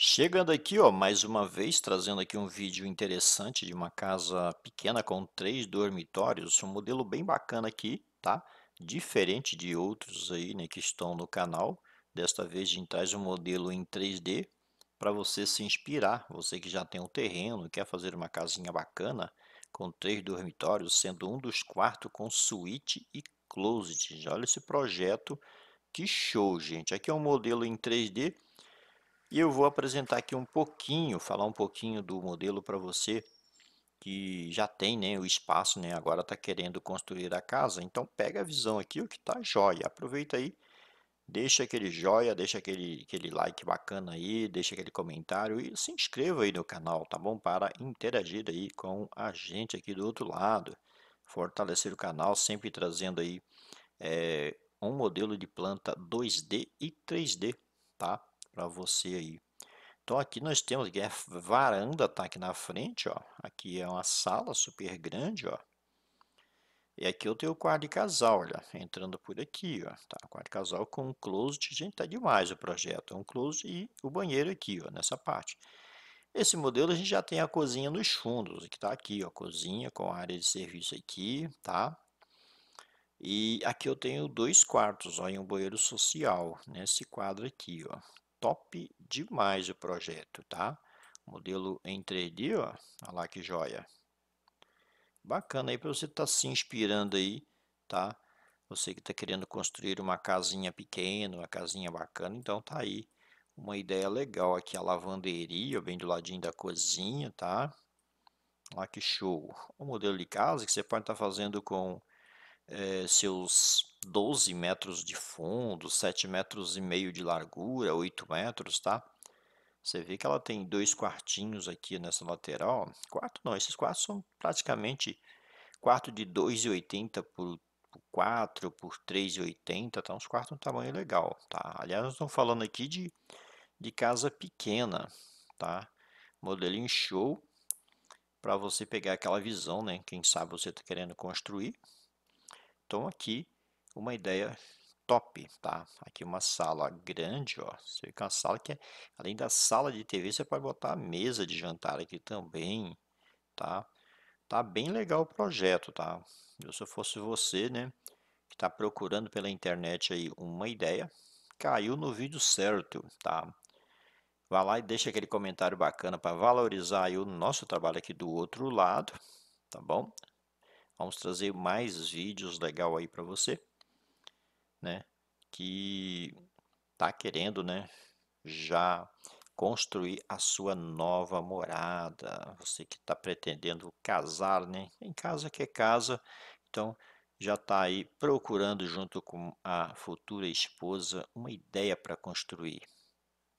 Chegando aqui, ó, mais uma vez, trazendo aqui um vídeo interessante de uma casa pequena com três dormitórios, um modelo bem bacana aqui, tá? Diferente de outros aí, né, que estão no canal. Desta vez a gente traz um modelo em 3D para você se inspirar, você que já tem um terreno, quer fazer uma casinha bacana com três dormitórios, sendo um dos quartos com suíte e closet. Olha esse projeto, que show, gente! Aqui é um modelo em 3D e eu vou apresentar aqui um pouquinho, falar um pouquinho do modelo para você que já tem né, o espaço, né, agora está querendo construir a casa. Então pega a visão aqui, o que está jóia. Aproveita aí, deixa aquele joia, deixa aquele, aquele like bacana aí, deixa aquele comentário e se inscreva aí no canal, tá bom? Para interagir aí com a gente aqui do outro lado. Fortalecer o canal, sempre trazendo aí é, um modelo de planta 2D e 3D, tá? para você aí. Então aqui nós temos que é a varanda tá aqui na frente, ó. Aqui é uma sala super grande, ó. E aqui eu tenho o quarto de casal, olha, entrando por aqui, ó, tá, quarto de casal com um closet, gente, tá demais o projeto, é um closet e o banheiro aqui, ó, nessa parte. Esse modelo a gente já tem a cozinha nos fundos, que tá aqui, ó, cozinha com área de serviço aqui, tá? E aqui eu tenho dois quartos, ó, e um banheiro social, nesse quadro aqui, ó, top demais o projeto, tá? Modelo em 3D, ó, olha lá que joia. Bacana aí para você estar tá se inspirando aí, tá? Você que está querendo construir uma casinha pequena, uma casinha bacana, então tá aí uma ideia legal aqui, a lavanderia, bem do ladinho da cozinha, tá? Olha que show! O modelo de casa que você pode estar tá fazendo com eh, seus 12 metros de fundo, 7 metros e meio de largura, 8 metros, tá? Você vê que ela tem dois quartinhos aqui nessa lateral. Quarto não, esses quartos são praticamente quarto de 2,80 por, por 4, por 3,80, tá? Uns quartos um tamanho legal, tá? Aliás, nós estamos falando aqui de, de casa pequena, tá? Modelinho show para você pegar aquela visão, né? Quem sabe você está querendo construir, então aqui uma ideia top, tá? Aqui uma sala grande, ó, cerca é uma sala que é, além da sala de TV você pode botar a mesa de jantar aqui também, tá? Tá bem legal o projeto, tá? Eu se eu fosse você, né, que tá procurando pela internet aí uma ideia, caiu no vídeo certo, tá? Vá lá e deixa aquele comentário bacana para valorizar aí o nosso trabalho aqui do outro lado, tá bom? Vamos trazer mais vídeos legal aí para você, né? Que tá querendo, né? Já construir a sua nova morada. Você que está pretendendo casar, né? Em casa que é casa, então já está aí procurando junto com a futura esposa uma ideia para construir.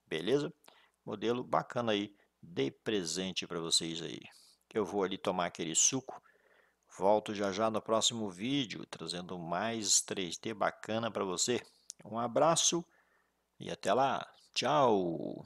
Beleza? Modelo bacana aí, dei presente para vocês aí. Eu vou ali tomar aquele suco Volto já já no próximo vídeo, trazendo mais 3D bacana para você. Um abraço e até lá. Tchau!